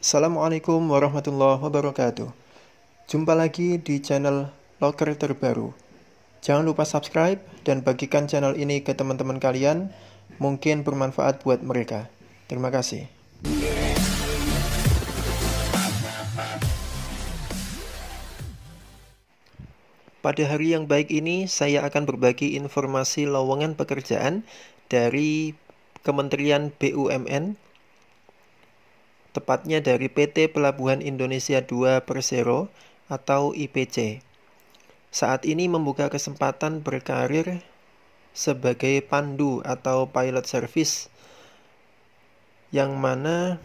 Assalamualaikum warahmatullahi wabarakatuh. Jumpa lagi di channel Locker Terbaru. Jangan lupa subscribe dan bagikan channel ini ke teman-teman kalian, mungkin bermanfaat buat mereka. Terima kasih. Pada hari yang baik ini, saya akan berbagi informasi lowongan pekerjaan dari Kementerian BUMN tepatnya dari PT Pelabuhan Indonesia 2 Persero atau IPC. Saat ini membuka kesempatan berkarir sebagai pandu atau pilot service yang mana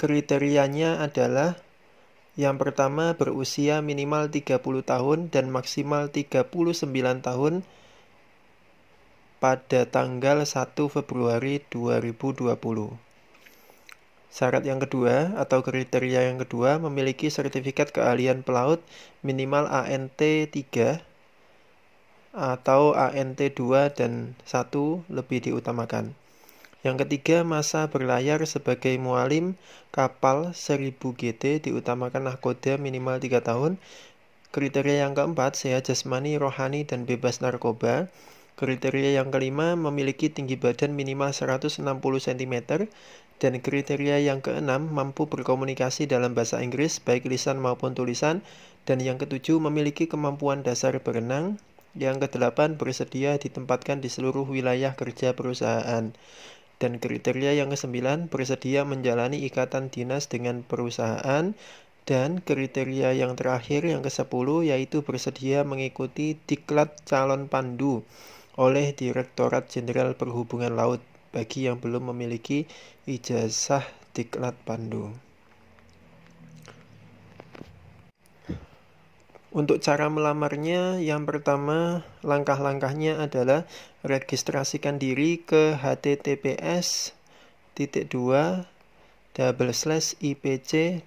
kriterianya adalah yang pertama berusia minimal 30 tahun dan maksimal 39 tahun pada tanggal 1 Februari 2020. Syarat yang kedua atau kriteria yang kedua memiliki sertifikat keahlian pelaut minimal ANT 3 atau ANT 2 dan 1 lebih diutamakan. Yang ketiga, masa berlayar sebagai mualim kapal 1000 GT diutamakan nahkoda minimal 3 tahun. Kriteria yang keempat, sehat jasmani, rohani, dan bebas narkoba. Kriteria yang kelima memiliki tinggi badan minimal 160 cm dan kriteria yang keenam mampu berkomunikasi dalam bahasa Inggris baik lisan maupun tulisan dan yang ketujuh memiliki kemampuan dasar berenang yang kedelapan bersedia ditempatkan di seluruh wilayah kerja perusahaan dan kriteria yang kesembilan bersedia menjalani ikatan dinas dengan perusahaan dan kriteria yang terakhir yang kesepuluh yaitu bersedia mengikuti diklat calon pandu oleh Direktorat Jenderal Perhubungan Laut bagi yang belum memiliki ijazah Diklat Pandu. Untuk cara melamarnya, yang pertama langkah-langkahnya adalah registrasikan diri ke https titik dua double slash ipc.e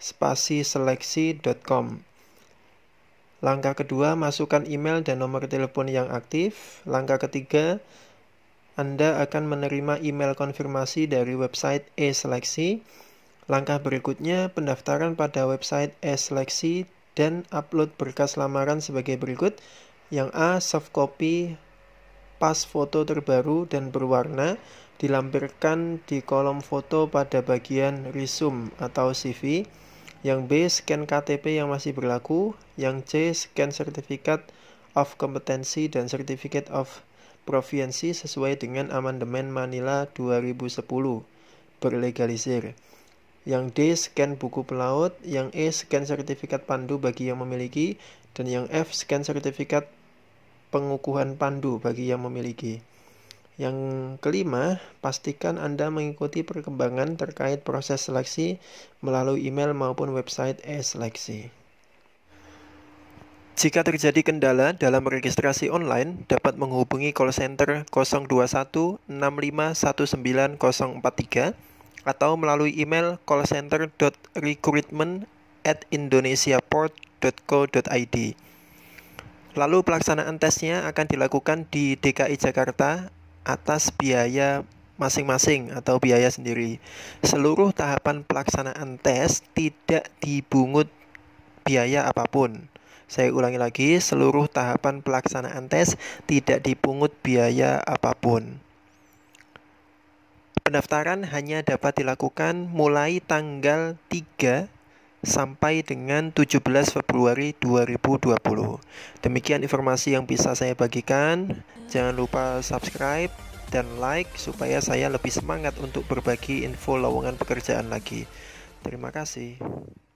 spasi seleksi.com Langkah kedua, masukkan email dan nomor telepon yang aktif. Langkah ketiga, Anda akan menerima email konfirmasi dari website e-seleksi. Langkah berikutnya, pendaftaran pada website e-seleksi dan upload berkas lamaran sebagai berikut. Yang A, soft copy pas foto terbaru dan berwarna dilampirkan di kolom foto pada bagian resume atau CV yang B scan KTP yang masih berlaku, yang C scan sertifikat of kompetensi dan sertifikat of provinsi sesuai dengan amandemen Manila 2010 berlegalisir. Yang D scan buku pelaut, yang E scan sertifikat pandu bagi yang memiliki dan yang F scan sertifikat pengukuhan pandu bagi yang memiliki. Yang kelima, pastikan Anda mengikuti perkembangan terkait proses seleksi melalui email maupun website e-seleksi. Jika terjadi kendala dalam registrasi online, dapat menghubungi call center 021 atau melalui email callcenter.recruitment@indonesiaport.co.id. Lalu pelaksanaan tesnya akan dilakukan di DKI Jakarta atas biaya masing-masing atau biaya sendiri. Seluruh tahapan pelaksanaan tes tidak dibungut biaya apapun. Saya ulangi lagi, seluruh tahapan pelaksanaan tes tidak dipungut biaya apapun. Pendaftaran hanya dapat dilakukan mulai tanggal 3 sampai dengan 17 Februari 2020. Demikian informasi yang bisa saya bagikan. Jangan lupa subscribe dan like supaya saya lebih semangat untuk berbagi info lowongan pekerjaan lagi. Terima kasih.